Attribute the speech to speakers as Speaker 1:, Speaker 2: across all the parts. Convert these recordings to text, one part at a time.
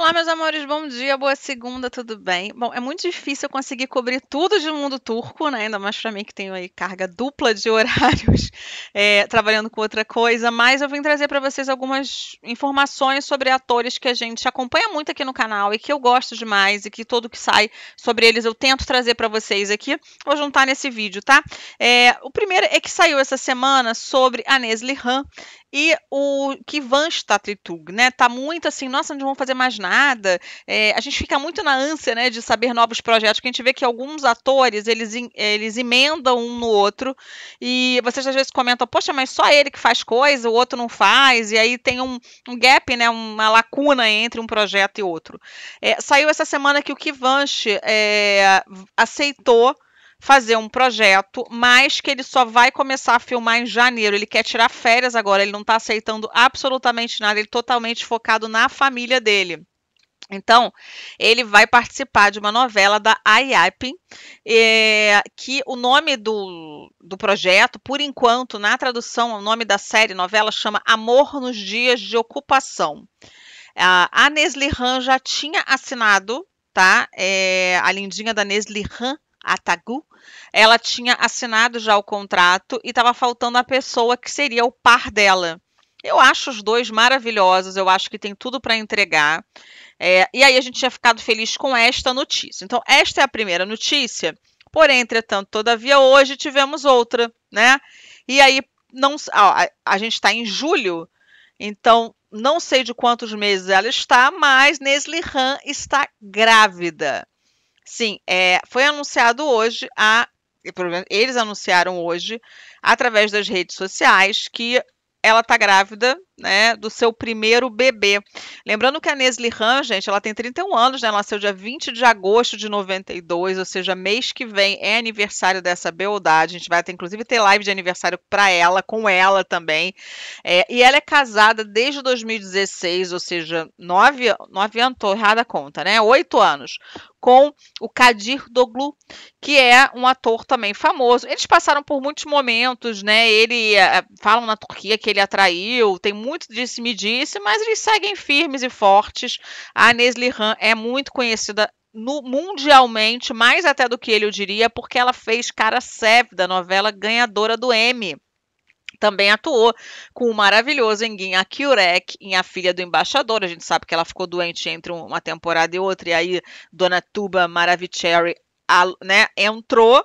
Speaker 1: Olá, meus amores, bom dia, boa segunda, tudo bem? Bom, é muito difícil eu conseguir cobrir tudo de mundo turco, né? Ainda mais para mim que tenho aí carga dupla de horários, é, trabalhando com outra coisa, mas eu vim trazer para vocês algumas informações sobre atores que a gente acompanha muito aqui no canal e que eu gosto demais e que todo que sai sobre eles eu tento trazer para vocês aqui. Vou juntar nesse vídeo, tá? É, o primeiro é que saiu essa semana sobre a Nesli Han, e o que Vanstatlitung, né? Tá muito assim, nossa, não vamos fazer mais nada. É, a gente fica muito na ânsia, né, de saber novos projetos, que a gente vê que alguns atores, eles, eles emendam um no outro, e vocês às vezes comentam, poxa, mas só ele que faz coisa, o outro não faz, e aí tem um, um gap, né, uma lacuna entre um projeto e outro. É, saiu essa semana que o Kivanche é, aceitou fazer um projeto, mas que ele só vai começar a filmar em janeiro. Ele quer tirar férias agora, ele não está aceitando absolutamente nada, ele totalmente focado na família dele. Então, ele vai participar de uma novela da AIAP, é, que o nome do, do projeto, por enquanto, na tradução, o nome da série, novela, chama Amor nos Dias de Ocupação. A Nesli Han já tinha assinado, tá? É, a lindinha da Nesli Han Atagu ela tinha assinado já o contrato e estava faltando a pessoa que seria o par dela. Eu acho os dois maravilhosos, eu acho que tem tudo para entregar. É, e aí a gente tinha ficado feliz com esta notícia. Então, esta é a primeira notícia. Porém, entretanto, todavia, hoje tivemos outra, né? E aí, não, ó, a, gente está em julho, então não sei de quantos meses ela está, mas Nesli Han está grávida. Sim, é, foi anunciado hoje a eles anunciaram hoje através das redes sociais que ela está grávida né, do seu primeiro bebê. Lembrando que a Nesli Han, gente, ela tem 31 anos, né? Ela nasceu dia 20 de agosto de 92, ou seja, mês que vem é aniversário dessa beldade. A gente vai até, inclusive, ter live de aniversário para ela, com ela também. É, e ela é casada desde 2016, ou seja, nove, nove anos, tô errada a conta, né? Oito anos com o Kadir Doglu, que é um ator também famoso. Eles passaram por muitos momentos, né? Ele eh, eh, falam na Turquia que ele atraiu, tem muito muito disse me disse, mas eles seguem firmes e fortes. A Neslihan é muito conhecida no, mundialmente, mais até do que ele, eu diria, porque ela fez Cara Sev, da novela ganhadora do Emmy. Também atuou com o maravilhoso Enguin Kurek em A Filha do Embaixador. A gente sabe que ela ficou doente entre uma temporada e outra, e aí Dona Tuba Maravicherry né, entrou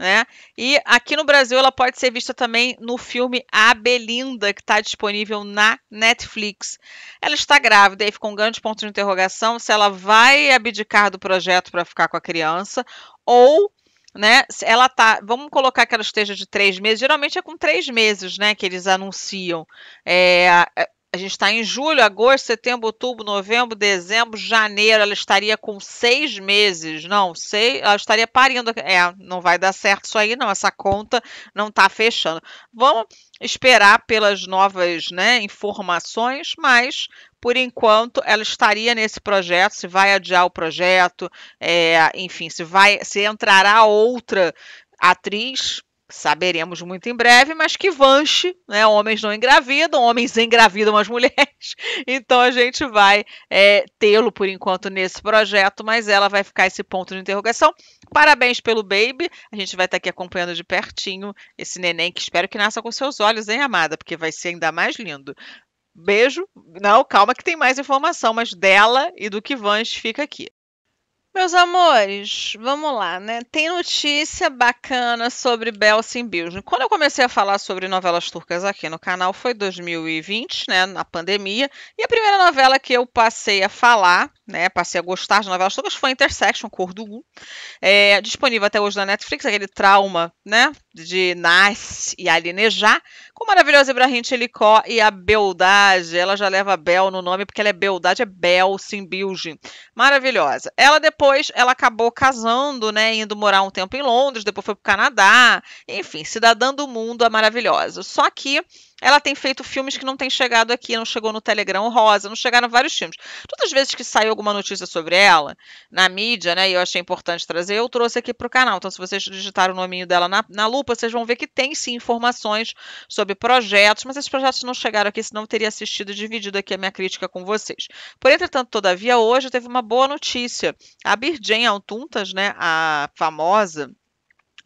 Speaker 1: né? E aqui no Brasil ela pode ser vista também no filme A Belinda, que está disponível na Netflix. Ela está grávida e ficou um grande ponto de interrogação se ela vai abdicar do projeto para ficar com a criança ou né? Ela tá. Vamos colocar que ela esteja de três meses. Geralmente é com três meses, né? Que eles anunciam. É, é a gente está em julho, agosto, setembro, outubro, novembro, dezembro, janeiro. Ela estaria com seis meses. Não, sei, ela estaria parindo. É, não vai dar certo isso aí, não. Essa conta não está fechando. Vamos esperar pelas novas né, informações, mas por enquanto ela estaria nesse projeto, se vai adiar o projeto, é, enfim, se vai, se entrará outra atriz saberemos muito em breve, mas que Vanche, né, homens não engravidam, homens engravidam as mulheres, então a gente vai é, tê-lo por enquanto nesse projeto, mas ela vai ficar esse ponto de interrogação. Parabéns pelo baby, a gente vai estar aqui acompanhando de pertinho esse neném que espero que nasça com seus olhos, hein, amada, porque vai ser ainda mais lindo. Beijo. Não, calma que tem mais informação, mas dela e do que vance fica aqui. Meus amores, vamos lá, né? Tem notícia bacana sobre Belsin Building. Quando eu comecei a falar sobre novelas turcas aqui no canal foi 2020, né, na pandemia, e a primeira novela que eu passei a falar, né, passei a gostar de novelas turcas foi Intersection, Cor do é, disponível até hoje na Netflix, aquele trauma, né, de Nas e Alinejar, o maravilhoso Ibrahim Chilicó e a Beldade. Ela já leva Bel no nome porque ela é Beldade, é Bel Simbilge. Maravilhosa. Ela depois, ela acabou casando, né, indo morar um tempo em Londres, depois foi para o Canadá. Enfim, cidadã do mundo, a maravilhosa. Só que ela tem feito filmes que não tem chegado aqui, não chegou no Telegram Rosa, não chegaram vários filmes. Todas as vezes que saiu alguma notícia sobre ela, na mídia, né, e eu achei importante trazer, eu trouxe aqui para o canal. Então, se vocês digitarem o nominho dela na, na lupa, vocês vão ver que tem sim informações sobre sobre projetos, mas esses projetos não chegaram aqui, senão teria assistido e dividido aqui a minha crítica com vocês. Por entretanto, todavia, hoje teve uma boa notícia. A Birjen Altuntas, né, a famosa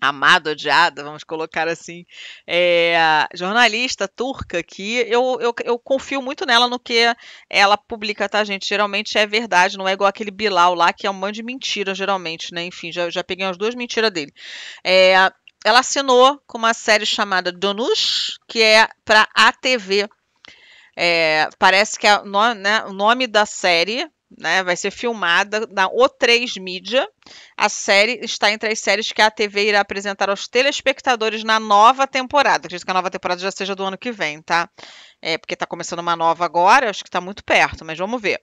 Speaker 1: amada, odiada, vamos colocar assim, é, jornalista turca que eu, eu, eu, confio muito nela no que ela publica, tá, gente? Geralmente é verdade, não é igual aquele Bilal lá, que é um monte de mentira, geralmente, né? Enfim, já, já peguei as duas mentiras dele. É, ela assinou com uma série chamada Donush, que é para a TV. É, parece que é no, né, o nome da série né, vai ser filmada na O3 Mídia. A série está entre as séries que a TV irá apresentar aos telespectadores na nova temporada. Acredito que a nova temporada já seja do ano que vem, tá? É, porque está começando uma nova agora, acho que está muito perto, mas vamos ver.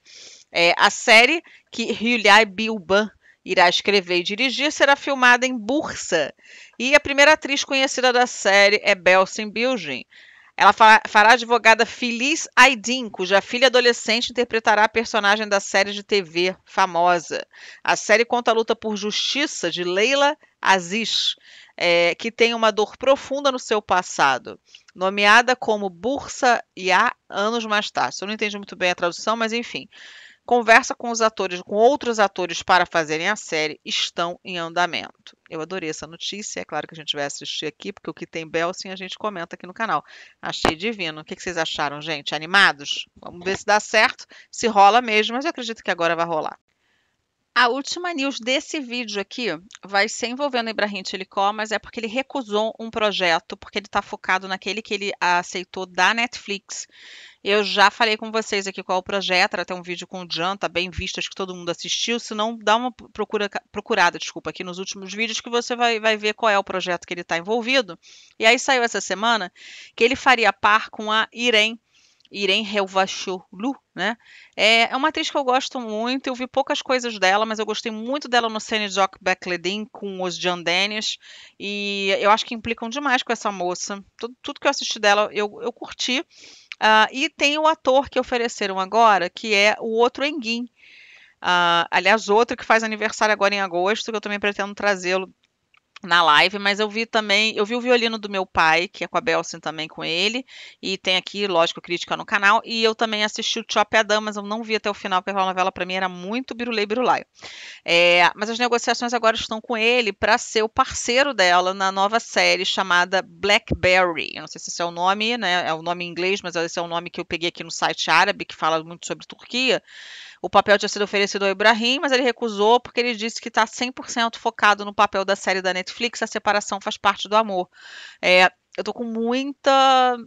Speaker 1: É, a série que Hyulai Bilban irá escrever e dirigir será filmada em Bursa. E a primeira atriz conhecida da série é Belsin Bilgin. Ela fará a advogada Feliz Aydin, cuja filha adolescente interpretará a personagem da série de TV famosa. A série conta a luta por justiça de Leila Aziz, é, que tem uma dor profunda no seu passado. Nomeada como Bursa há anos mais tarde. Eu não entendi muito bem a tradução, mas enfim conversa com os atores, com outros atores para fazerem a série, estão em andamento. Eu adorei essa notícia, é claro que a gente vai assistir aqui, porque o que tem Belsin a gente comenta aqui no canal. Achei divino. O que vocês acharam, gente? Animados? Vamos ver se dá certo, se rola mesmo, mas eu acredito que agora vai rolar. A última news desse vídeo aqui vai ser envolvendo Ibrahim Tilicó, mas é porque ele recusou um projeto, porque ele está focado naquele que ele aceitou da Netflix. Eu já falei com vocês aqui qual é o projeto, era até um vídeo com o Jan, tá bem visto, acho que todo mundo assistiu. Se não, dá uma procura, procurada, desculpa, aqui nos últimos vídeos que você vai, vai ver qual é o projeto que ele está envolvido. E aí saiu essa semana que ele faria par com a Irene. Irene Helvacholu, né? É, é, uma atriz que eu gosto muito, eu vi poucas coisas dela, mas eu gostei muito dela no Cine Jock Backledin com os John Dennis, e eu acho que implicam demais com essa moça. Tudo, tudo que eu assisti dela, eu, eu curti. Uh, e tem o ator que ofereceram agora, que é o outro Enguin. Uh, aliás, outro que faz aniversário agora em agosto, que eu também pretendo trazê-lo na live, mas eu vi também, eu vi o violino do meu pai, que é com a Belsin também com ele, e tem aqui, lógico, crítica no canal, e eu também assisti o Chop Adam, mas eu não vi até o final, porque a novela para mim era muito birulei birulai. É, mas as negociações agora estão com ele para ser o parceiro dela na nova série chamada Blackberry. Eu não sei se esse é o nome, né, é o nome em inglês, mas esse é o nome que eu peguei aqui no site árabe, que fala muito sobre Turquia, o papel tinha sido oferecido ao Ibrahim, mas ele recusou porque ele disse que está 100% focado no papel da série da Netflix, A Separação Faz Parte do Amor. É, eu tô com muita,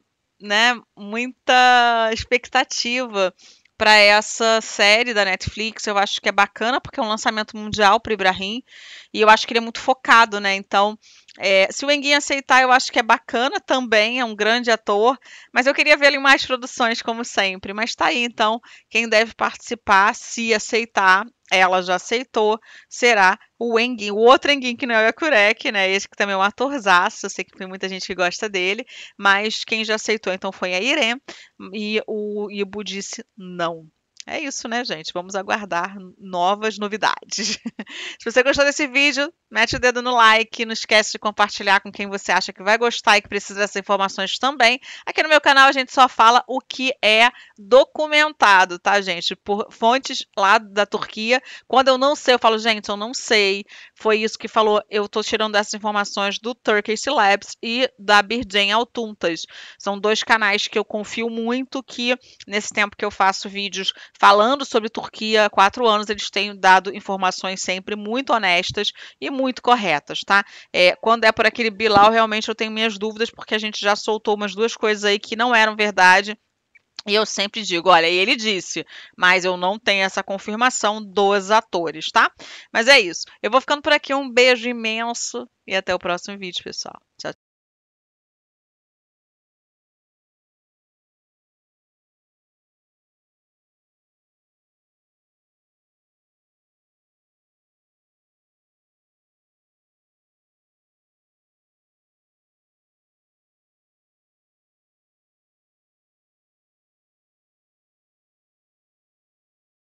Speaker 1: né, muita expectativa para essa série da Netflix. Eu acho que é bacana porque é um lançamento mundial para Ibrahim e eu acho que ele é muito focado, né? Então, é, se o Enguinho aceitar, eu acho que é bacana também, é um grande ator, mas eu queria vê-lo em mais produções, como sempre. Mas tá aí, então, quem deve participar, se aceitar, ela já aceitou, será o Enguinho, o outro Enguinho que não é o Yakurek, né? Esse que também é um atorzaço, eu sei que tem muita gente que gosta dele, mas quem já aceitou então foi a Irene e o Ibu disse não. É isso, né, gente? Vamos aguardar novas novidades. Se você gostou desse vídeo, mete o dedo no like, não esquece de compartilhar com quem você acha que vai gostar e que precisa dessas informações também. Aqui no meu canal a gente só fala o que é documentado, tá, gente? Por fontes lá da Turquia. Quando eu não sei, eu falo, gente, eu não sei foi isso que falou. Eu estou tirando essas informações do Turkish Labs e da Birgen Altuntas. São dois canais que eu confio muito que, nesse tempo que eu faço vídeos falando sobre Turquia há quatro anos, eles têm dado informações sempre muito honestas e muito corretas, tá? É, quando é por aquele Bilal, realmente eu tenho minhas dúvidas, porque a gente já soltou umas duas coisas aí que não eram verdade e eu sempre digo, olha, ele disse, mas eu não tenho essa confirmação dos atores, tá? Mas é isso. Eu vou ficando por aqui. Um beijo imenso e até o próximo vídeo, pessoal. Tchau.